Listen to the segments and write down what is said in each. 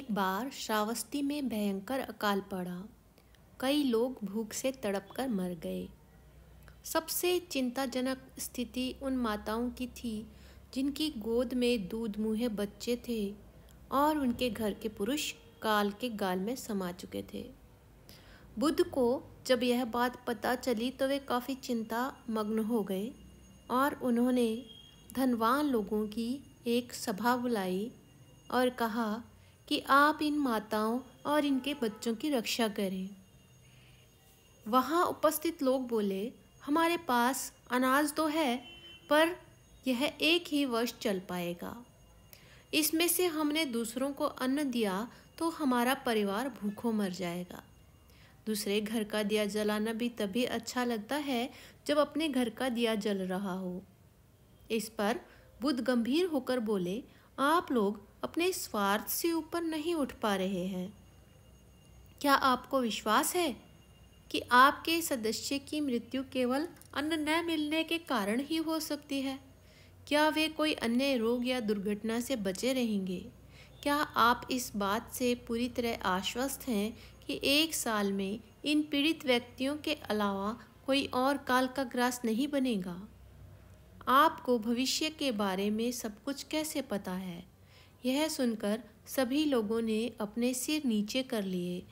एक बार श्रावस्ती में भयंकर अकाल पड़ा कई लोग भूख से तड़प कर मर गए सबसे चिंताजनक स्थिति उन माताओं की थी जिनकी गोद में दूध मुहे बच्चे थे और उनके घर के पुरुष काल के गाल में समा चुके थे बुद्ध को जब यह बात पता चली तो वे काफ़ी चिंता मग्न हो गए और उन्होंने धनवान लोगों की एक सभा बुलाई और कहा कि आप इन माताओं और इनके बच्चों की रक्षा करें वहाँ उपस्थित लोग बोले हमारे पास अनाज तो है पर यह एक ही वर्ष चल पाएगा इसमें से हमने दूसरों को अन्न दिया तो हमारा परिवार भूखों मर जाएगा दूसरे घर का दिया जलाना भी तभी अच्छा लगता है जब अपने घर का दिया जल रहा हो इस पर बुद्ध गंभीर होकर बोले आप लोग अपने स्वार्थ से ऊपर नहीं उठ पा रहे हैं क्या आपको विश्वास है कि आपके सदस्य की मृत्यु केवल अन्न न मिलने के कारण ही हो सकती है क्या वे कोई अन्य रोग या दुर्घटना से बचे रहेंगे क्या आप इस बात से पूरी तरह आश्वस्त हैं कि एक साल में इन पीड़ित व्यक्तियों के अलावा कोई और काल का ग्रास नहीं बनेगा आपको भविष्य के बारे में सब कुछ कैसे पता है यह सुनकर सभी लोगों ने अपने सिर नीचे कर लिए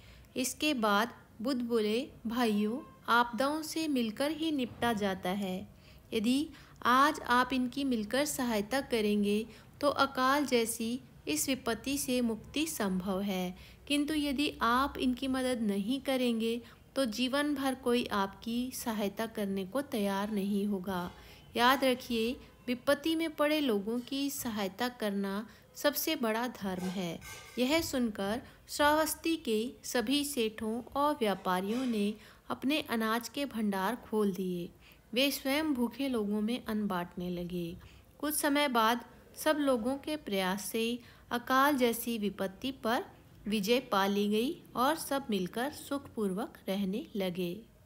इसके बाद बुद्ध बोले भाइयों आपदाओं से मिलकर ही निपटा जाता है यदि आज आप इनकी मिलकर सहायता करेंगे तो अकाल जैसी इस विपत्ति से मुक्ति संभव है किंतु यदि आप इनकी मदद नहीं करेंगे तो जीवन भर कोई आपकी सहायता करने को तैयार नहीं होगा याद रखिए विपत्ति में पड़े लोगों की सहायता करना सबसे बड़ा धर्म है यह सुनकर श्रावस्ती के सभी सेठों और व्यापारियों ने अपने अनाज के भंडार खोल दिए वे स्वयं भूखे लोगों में अन्न बांटने लगे कुछ समय बाद सब लोगों के प्रयास से अकाल जैसी विपत्ति पर विजय पा ली गई और सब मिलकर सुखपूर्वक रहने लगे